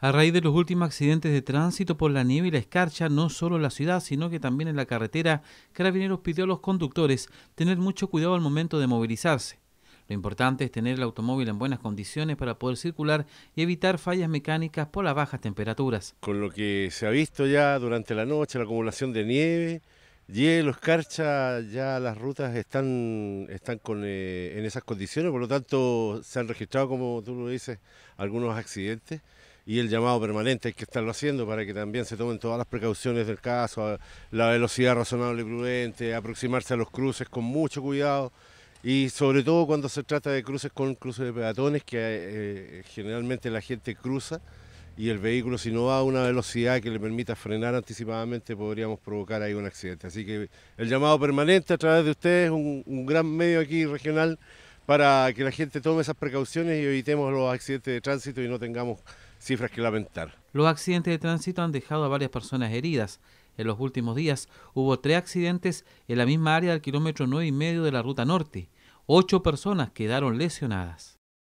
A raíz de los últimos accidentes de tránsito por la nieve y la escarcha, no solo en la ciudad, sino que también en la carretera, Carabineros pidió a los conductores tener mucho cuidado al momento de movilizarse. Lo importante es tener el automóvil en buenas condiciones para poder circular y evitar fallas mecánicas por las bajas temperaturas. Con lo que se ha visto ya durante la noche, la acumulación de nieve, hielo, escarcha, ya las rutas están, están eh, en esas condiciones, por lo tanto se han registrado, como tú lo dices, algunos accidentes y el llamado permanente hay que estarlo haciendo para que también se tomen todas las precauciones del caso, la velocidad razonable y prudente, aproximarse a los cruces con mucho cuidado y sobre todo cuando se trata de cruces con cruces de peatones que eh, generalmente la gente cruza y el vehículo si no va a una velocidad que le permita frenar anticipadamente podríamos provocar ahí un accidente. Así que el llamado permanente a través de ustedes, un, un gran medio aquí regional para que la gente tome esas precauciones y evitemos los accidentes de tránsito y no tengamos cifras que lamentar. Los accidentes de tránsito han dejado a varias personas heridas. En los últimos días hubo tres accidentes en la misma área del kilómetro 9 y medio de la ruta norte. Ocho personas quedaron lesionadas.